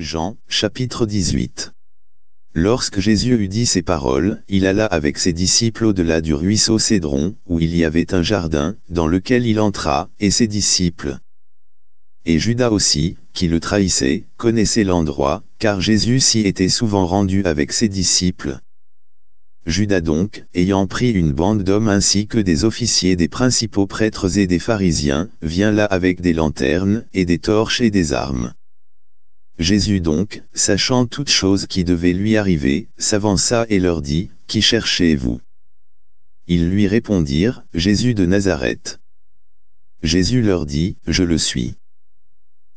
Jean, chapitre 18. Lorsque Jésus eut dit ces paroles, il alla avec ses disciples au-delà du ruisseau Cédron, où il y avait un jardin, dans lequel il entra, et ses disciples. Et Judas aussi, qui le trahissait, connaissait l'endroit, car Jésus s'y était souvent rendu avec ses disciples. Judas donc, ayant pris une bande d'hommes ainsi que des officiers des principaux prêtres et des pharisiens, vient là avec des lanternes, et des torches et des armes. Jésus donc, sachant toutes choses qui devait lui arriver, s'avança et leur dit, Qui cherchez-vous Ils lui répondirent, Jésus de Nazareth. Jésus leur dit, Je le suis.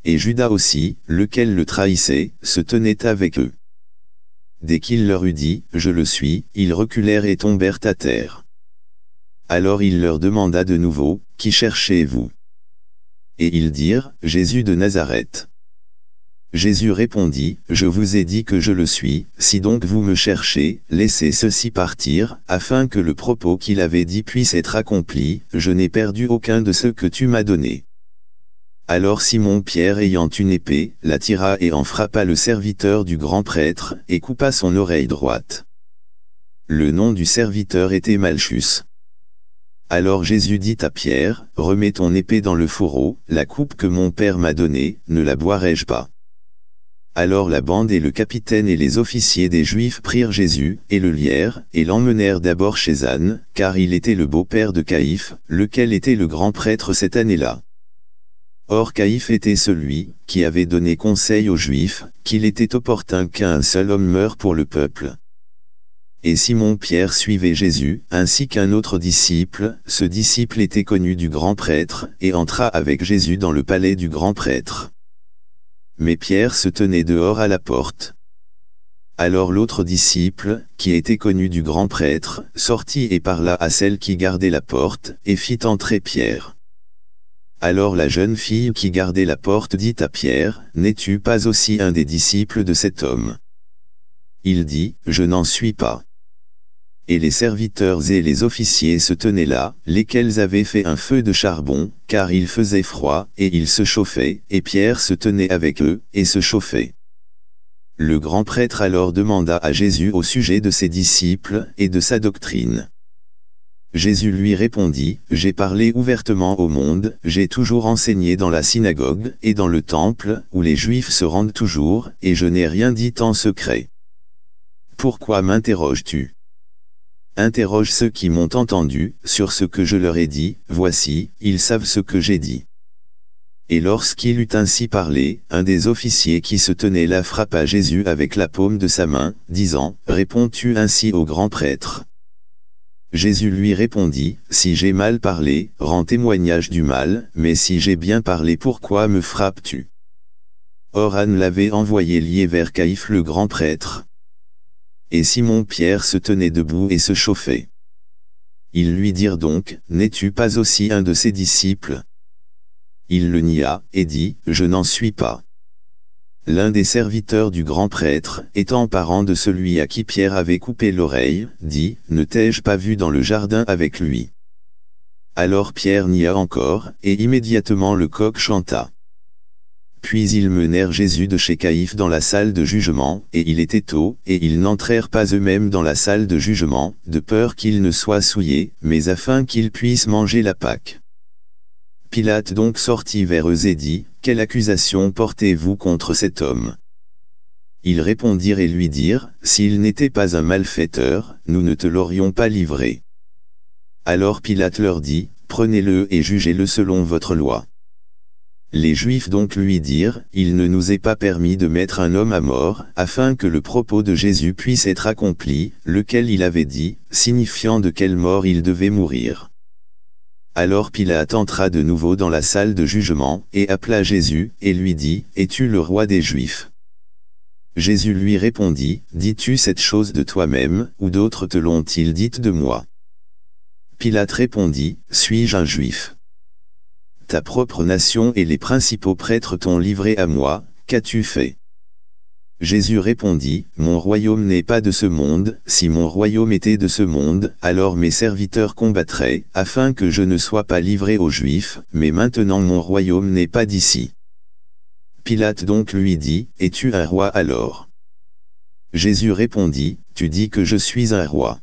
Et Judas aussi, lequel le trahissait, se tenait avec eux. Dès qu'il leur eut dit, Je le suis, ils reculèrent et tombèrent à terre. Alors il leur demanda de nouveau, Qui cherchez-vous Et ils dirent, Jésus de Nazareth. Jésus répondit, Je vous ai dit que je le suis, si donc vous me cherchez, laissez ceci partir, afin que le propos qu'il avait dit puisse être accompli, je n'ai perdu aucun de ceux que tu m'as donnés. Alors Simon-Pierre ayant une épée, la tira et en frappa le serviteur du grand prêtre, et coupa son oreille droite. Le nom du serviteur était Malchus. Alors Jésus dit à Pierre, Remets ton épée dans le fourreau, la coupe que mon père m'a donnée, ne la boirai-je pas alors la bande et le capitaine et les officiers des Juifs prirent Jésus, et le lièrent, et l'emmenèrent d'abord chez Anne, car il était le beau-père de Caïphe, lequel était le grand prêtre cette année-là. Or Caïphe était celui, qui avait donné conseil aux Juifs, qu'il était opportun qu'un seul homme meure pour le peuple. Et Simon-Pierre suivait Jésus, ainsi qu'un autre disciple, ce disciple était connu du grand prêtre, et entra avec Jésus dans le palais du grand prêtre mais Pierre se tenait dehors à la porte. Alors l'autre disciple, qui était connu du grand prêtre, sortit et parla à celle qui gardait la porte, et fit entrer Pierre. Alors la jeune fille qui gardait la porte dit à Pierre, « N'es-tu pas aussi un des disciples de cet homme ?» Il dit, « Je n'en suis pas. » et les serviteurs et les officiers se tenaient là, lesquels avaient fait un feu de charbon, car il faisait froid, et ils se chauffaient, et Pierre se tenait avec eux, et se chauffait. Le grand prêtre alors demanda à Jésus au sujet de ses disciples, et de sa doctrine. Jésus lui répondit, « J'ai parlé ouvertement au monde, j'ai toujours enseigné dans la synagogue, et dans le temple, où les Juifs se rendent toujours, et je n'ai rien dit en secret. Pourquoi m'interroges-tu » Interroge ceux qui m'ont entendu, sur ce que je leur ai dit, voici, ils savent ce que j'ai dit. Et lorsqu'il eut ainsi parlé, un des officiers qui se tenait là frappa Jésus avec la paume de sa main, disant, Réponds-tu ainsi au grand prêtre Jésus lui répondit, Si j'ai mal parlé, rends témoignage du mal, mais si j'ai bien parlé pourquoi me frappes-tu Or l'avait envoyé lié vers Caïphe le grand prêtre et Simon-Pierre se tenait debout et se chauffait. Ils lui dirent donc, n'es-tu pas aussi un de ses disciples Il le nia, et dit, je n'en suis pas. L'un des serviteurs du grand prêtre, étant parent de celui à qui Pierre avait coupé l'oreille, dit, ne t'ai-je pas vu dans le jardin avec lui Alors Pierre nia encore, et immédiatement le coq chanta. Puis ils menèrent Jésus de chez Caïphe dans la salle de jugement, et il était tôt, et ils n'entrèrent pas eux-mêmes dans la salle de jugement, de peur qu'ils ne soient souillés, mais afin qu'ils puissent manger la Pâque. Pilate donc sortit vers eux et dit, « Quelle accusation portez-vous contre cet homme ?» Ils répondirent et lui dirent, « S'il n'était pas un malfaiteur, nous ne te l'aurions pas livré. » Alors Pilate leur dit, « Prenez-le et jugez-le selon votre loi. » Les Juifs donc lui dirent, Il ne nous est pas permis de mettre un homme à mort, afin que le propos de Jésus puisse être accompli, lequel il avait dit, signifiant de quelle mort il devait mourir. Alors Pilate entra de nouveau dans la salle de jugement, et appela Jésus, et lui dit, Es-tu le roi des Juifs Jésus lui répondit, Dis-tu cette chose de toi-même, ou d'autres te l'ont-ils dite de moi Pilate répondit, Suis-je un Juif propre nation et les principaux prêtres t'ont livré à moi, qu'as-tu fait Jésus répondit, Mon royaume n'est pas de ce monde, si mon royaume était de ce monde, alors mes serviteurs combattraient, afin que je ne sois pas livré aux Juifs, mais maintenant mon royaume n'est pas d'ici. Pilate donc lui dit, Es-tu un roi alors Jésus répondit, Tu dis que je suis un roi.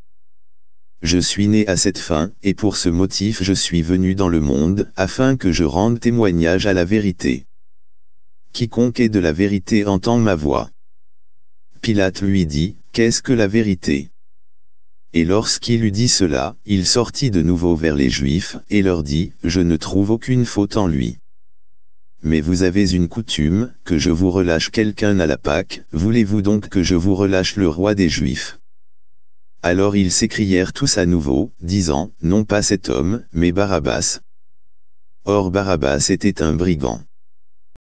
Je suis né à cette fin, et pour ce motif je suis venu dans le monde, afin que je rende témoignage à la vérité. Quiconque est de la vérité entend ma voix. Pilate lui dit, Qu'est-ce que la vérité Et lorsqu'il eut dit cela, il sortit de nouveau vers les Juifs, et leur dit, Je ne trouve aucune faute en lui. Mais vous avez une coutume, que je vous relâche quelqu'un à la Pâque, voulez-vous donc que je vous relâche le roi des Juifs alors ils s'écrièrent tous à nouveau, disant, non pas cet homme, mais Barabbas. Or Barabbas était un brigand.